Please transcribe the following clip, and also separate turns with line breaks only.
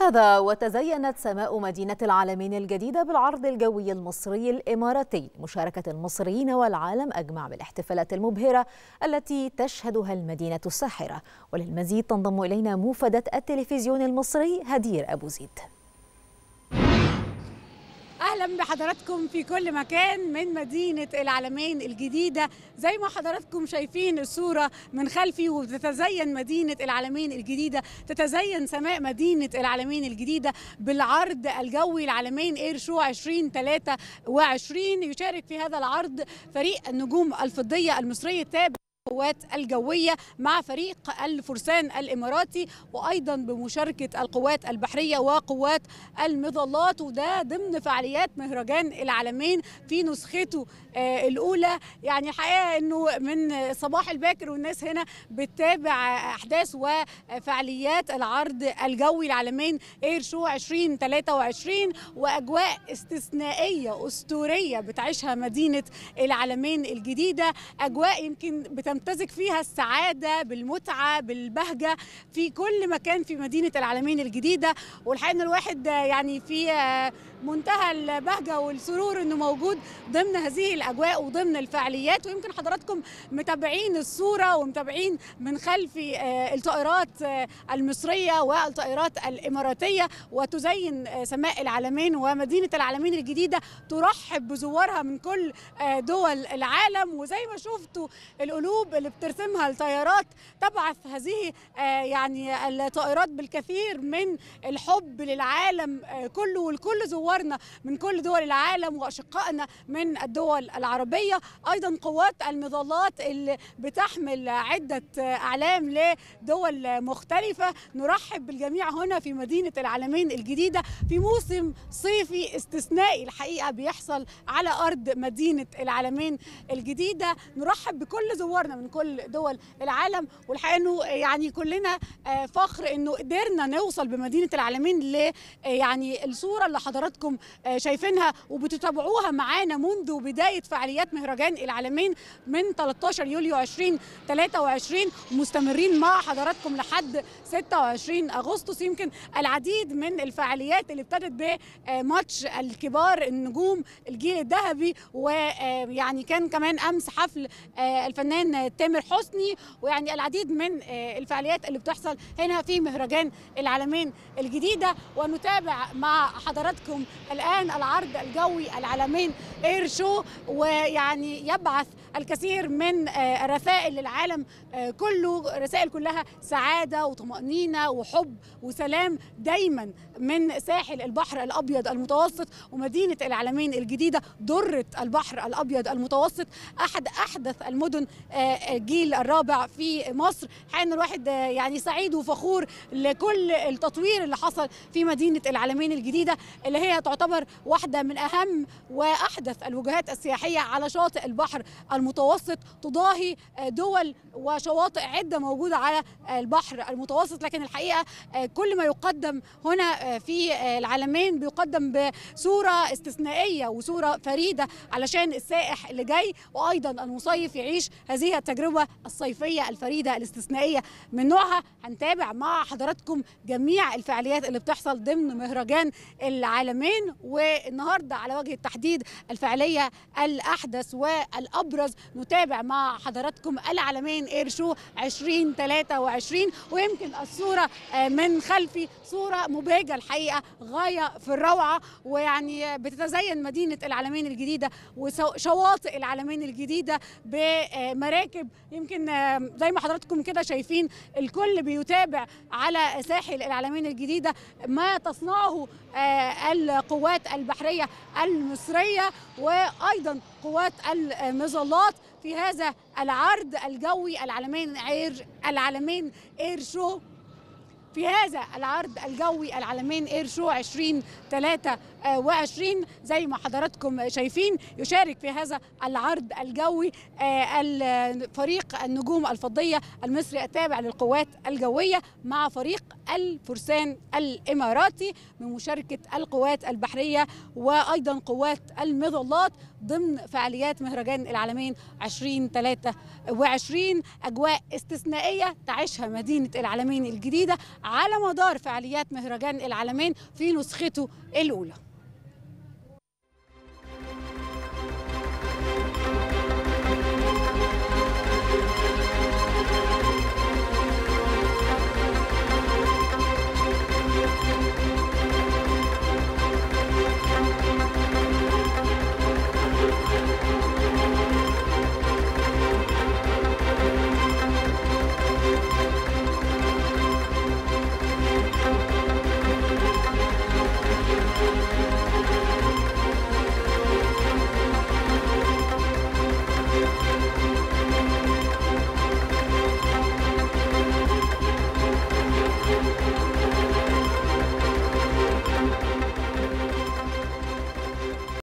هذا وتزينت سماء مدينة العالمين الجديدة بالعرض الجوي المصري الإماراتي مشاركة المصريين والعالم أجمع بالاحتفالات المبهرة التي تشهدها المدينة الساحرة وللمزيد تنضم إلينا موفدة التلفزيون المصري هدير أبو زيد اهلا بحضراتكم في كل مكان من مدينه العلمين الجديده زي ما حضراتكم شايفين الصوره من خلفي وتتزين مدينه العلمين الجديده تتزين سماء مدينه العلمين الجديده بالعرض الجوي العلمين اير شو 2023 يشارك في هذا العرض فريق النجوم الفضيه المصري التابع القوات الجوية مع فريق الفرسان الإماراتي وأيضا بمشاركة القوات البحرية وقوات المظلات وده ضمن فعاليات مهرجان العالمين في نسخته آه، الأولى يعني حقيقة أنه من صباح الباكر والناس هنا بتتابع أحداث وفعاليات العرض الجوي العالمين اير شو 2023 وأجواء استثنائية أسطورية بتعيشها مدينة العالمين الجديدة أجواء يمكن بتم تمتزج فيها السعادة بالمتعة بالبهجة في كل مكان في مدينة العالمين الجديدة والحقيقة إن الواحد يعني في منتهى البهجه والسرور انه موجود ضمن هذه الاجواء وضمن الفعاليات ويمكن حضراتكم متابعين الصوره ومتابعين من خلف آه، الطائرات آه، المصريه والطائرات الاماراتيه وتزين آه، سماء العالمين ومدينه العالمين الجديده ترحب بزوارها من كل دول العالم وزي ما شفتوا القلوب اللي بترسمها الطيارات تبعث هذه يعني الطائرات بالكثير من الحب للعالم كله ولكل زوار زوارنا من كل دول العالم واشقائنا من الدول العربيه ايضا قوات المظلات اللي بتحمل عده اعلام لدول مختلفه نرحب بالجميع هنا في مدينه العالمين الجديده في موسم صيفي استثنائي الحقيقه بيحصل على ارض مدينه العالمين الجديده نرحب بكل زوارنا من كل دول العالم والحقيقه انه يعني كلنا آه، فخر انه قدرنا نوصل بمدينه العالمين ل آه، يعني الصوره اللي حضراتكم حضراتكم آه، شايفينها وبتتابعوها معانا منذ بدايه فعاليات مهرجان العالمين من 13 يوليو 2023 مستمرين مع حضراتكم لحد 26 اغسطس يمكن العديد من الفعاليات اللي ابتدت بماتش آه، الكبار النجوم الجيل الذهبي ويعني آه، كان كمان امس حفل الفنان تامر حسني ويعني العديد من الفعاليات اللي بتحصل هنا في مهرجان العالمين الجديده ونتابع مع حضراتكم الآن العرض الجوي العالمين اير شو ويعني يبعث الكثير من الرسائل آه، للعالم آه، كله رسائل كلها سعادة وطمأنينة وحب وسلام دايما من ساحل البحر الأبيض المتوسط ومدينة العالمين الجديدة درة البحر الأبيض المتوسط أحد أحدث المدن الجيل آه، الرابع في مصر حين الواحد يعني سعيد وفخور لكل التطوير اللي حصل في مدينة العالمين الجديدة اللي هي تعتبر واحدة من أهم وأحدث الوجهات السياحية على شاطئ البحر المتوسط تضاهي دول وشواطئ عدة موجودة على البحر المتوسط لكن الحقيقة كل ما يقدم هنا في العالمين بيقدم بصورة استثنائية وصورة فريدة علشان السائح اللي جاي وأيضا المصيف يعيش هذه التجربة الصيفية الفريدة الاستثنائية من نوعها هنتابع مع حضراتكم جميع الفعاليات اللي بتحصل ضمن مهرجان العالمين يومين والنهارده على وجه التحديد الفعاليه الاحدث والابرز نتابع مع حضراتكم العالمين ايرشو 2023 ويمكن الصوره آه، من خلفي صوره مبهجه الحقيقه غايه في الروعه ويعني بتتزين مدينه العالمين الجديده وشواطئ العالمين الجديده بمراكب يمكن آه، زي ما حضراتكم كده شايفين الكل بيتابع على ساحل العالمين الجديده ما تصنعه آه، القوات البحرية المصرية وأيضا قوات المظلات في هذا العرض الجوي العالمين اير العالمين اير شو في هذا العرض الجوي العالمين اير شو 2023 2020 آه، زي ما حضراتكم شايفين يشارك في هذا العرض الجوي آه، فريق النجوم الفضية المصري التابع للقوات الجوية مع فريق الفرسان الإماراتي من مشاركة القوات البحرية وأيضا قوات المظلات ضمن فعاليات مهرجان العالمين 2023 أجواء استثنائية تعيشها مدينة العالمين الجديدة على مدار فعاليات مهرجان العالمين في نسخته الأولى